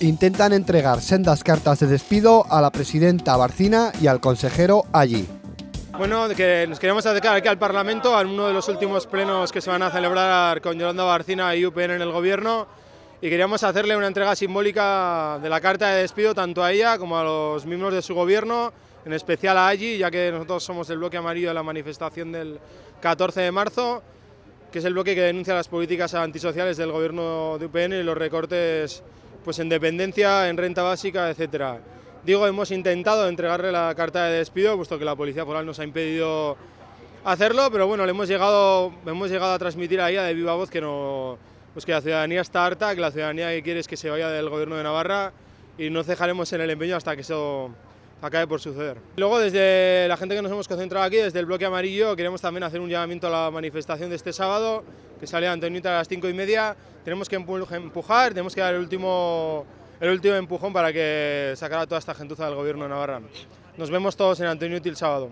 Intentan entregar sendas cartas de despido a la presidenta Barcina y al consejero allí. Bueno, que nos queremos acercar aquí al Parlamento, a uno de los últimos plenos que se van a celebrar con Yolanda Barcina y UPN en el Gobierno y queríamos hacerle una entrega simbólica de la carta de despido tanto a ella como a los miembros de su gobierno, en especial a Allí, ya que nosotros somos el bloque amarillo de la manifestación del 14 de marzo es el bloque que denuncia las políticas antisociales del gobierno de UPN y los recortes pues, en dependencia, en renta básica, etc. Digo, hemos intentado entregarle la carta de despido, puesto que la Policía Foral nos ha impedido hacerlo, pero bueno, le hemos llegado, hemos llegado a transmitir ahí a de viva voz que, no, pues, que la ciudadanía está harta, que la ciudadanía que quiere es que se vaya del gobierno de Navarra y no cejaremos en el empeño hasta que eso acabe por suceder. Luego, desde la gente que nos hemos concentrado aquí, desde el bloque amarillo, queremos también hacer un llamamiento a la manifestación de este sábado, que sale Antonita a las cinco y media. Tenemos que empujar, tenemos que dar el último, el último empujón para que sacara toda esta gentuza del gobierno de Navarra. Nos vemos todos en Antonio el sábado.